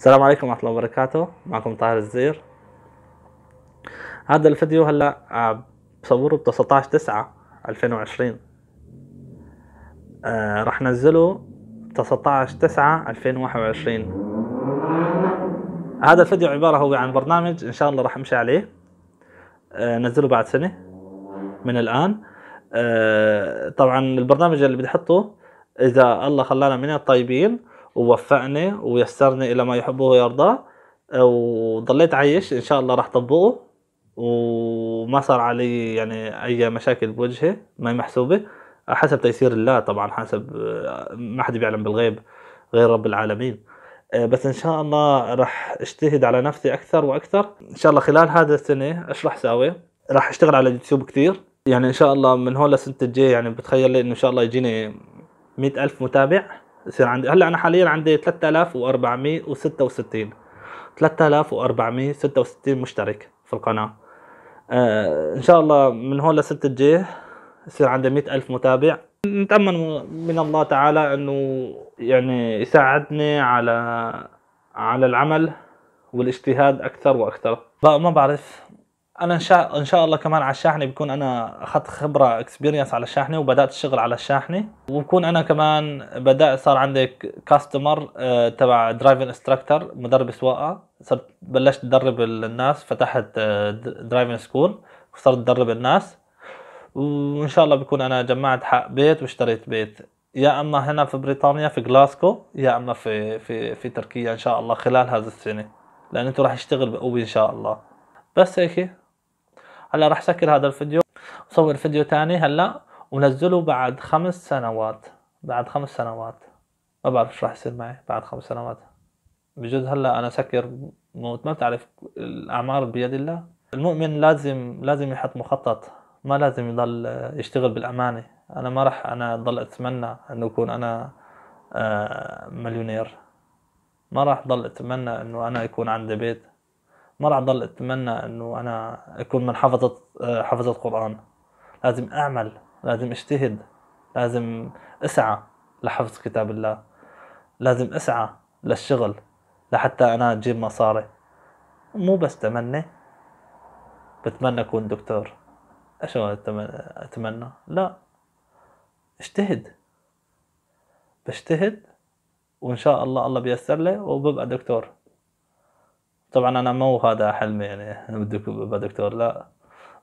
السلام عليكم ورحمة الله وبركاته معكم طاهر الزير هذا الفيديو هلا آه، بصوره ب 19 9 2020 آه رح نزله 19 9 2021 هذا الفيديو عبارة هو عن برنامج ان شاء الله رح امشي عليه آه نزله بعد سنة من الان آه طبعا البرنامج اللي بدي احطه اذا الله خلانا من الطيبين ووفقني ويسرني الى ما يحبه ويرضاه وضليت عايش ان شاء الله راح طبقه وما صار علي يعني اي مشاكل بوجهي ما هي محسوبه حسب تيسير الله طبعا حسب ما حد بيعلم بالغيب غير رب العالمين بس ان شاء الله راح اجتهد على نفسي اكثر واكثر ان شاء الله خلال هذا السنه ايش راح اسوي راح اشتغل على اليوتيوب كثير يعني ان شاء الله من هون للسنه الجايه يعني بتخيل لي انه ان شاء الله يجيني مئة ألف متابع يصير عندي هلا انا حاليا عندي 3466 3466 مشترك في القناه آه ان شاء الله من هون لست الجاي يصير عندي 100000 متابع نتامل من الله تعالى انه يعني يساعدني على على العمل والاجتهاد اكثر واكثر ما بعرف انا ان شاء ان شاء الله كمان على الشاحنه بكون انا اخذت خبره اكسبيرينس على الشاحنه وبدات الشغل على الشاحنه وبكون انا كمان بدات صار عندي كاستمر آه، تبع درايفن انستراكتور مدرب سواقه صرت بلشت ادرب الناس فتحت آه، درايفن سكول وصرت ادرب الناس وان شاء الله بكون انا جمعت حق بيت واشتريت بيت يا اما هنا في بريطانيا في جلاسكو يا اما في في في تركيا ان شاء الله خلال هذا السنه لان راح اشتغل بقوه ان شاء الله بس هيك هلا رح سكر هذا الفيديو وصور فيديو تاني هلا ونزله بعد خمس سنوات بعد خمس سنوات ما بعرف شو رح يصير معي بعد خمس سنوات بجوز هلا انا سكر موت ما بتعرف الاعمار بيد الله المؤمن لازم لازم يحط مخطط ما لازم يضل يشتغل بالامانه انا ما راح انا ضل اتمنى انه اكون انا آه، مليونير ما راح ضل اتمنى انه انا يكون عندي بيت ما راح ضل اتمنى انه انا اكون من حفظة آه، حفظة قرآن لازم اعمل لازم اجتهد لازم اسعى لحفظ كتاب الله لازم اسعى للشغل لحتى انا اجيب مصاري مو بس تمني بتمنى اكون دكتور ايش اتمنى لا اجتهد بجتهد وان شاء الله الله بيسر لي وببقى دكتور طبعا انا مو هذا حلمي يعني بدك ابقى دكتور لا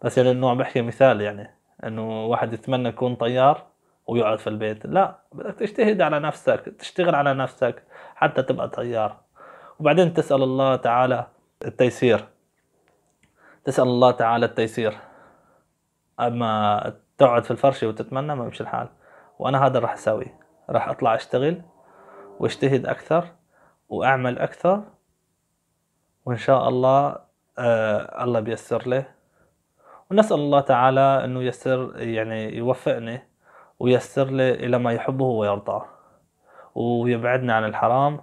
بس يعني انه عم بحكي مثال يعني انه واحد يتمنى يكون طيار ويقعد في البيت لا بدك تجتهد على نفسك تشتغل على نفسك حتى تبقى طيار وبعدين تسأل الله تعالى التيسير تسأل الله تعالى التيسير أما تقعد في الفرشة وتتمنى ما بيمشي الحال وأنا هذا راح أسوي راح أطلع أشتغل واجتهد أكثر وأعمل أكثر وإن شاء الله آه الله بيسر له ونسأل الله تعالى أنه يسر يعني يوفقني ويسر لي إلى ما يحبه ويرضاه ويبعدنا عن الحرام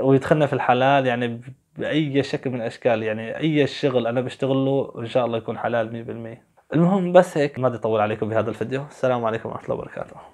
ويدخلنا في الحلال يعني بأي شكل من الأشكال يعني أي شغل أنا بشتغله إن شاء الله يكون حلال 100% المهم بس هيك ما بدي أطول عليكم بهذا الفيديو السلام عليكم ورحمة الله وبركاته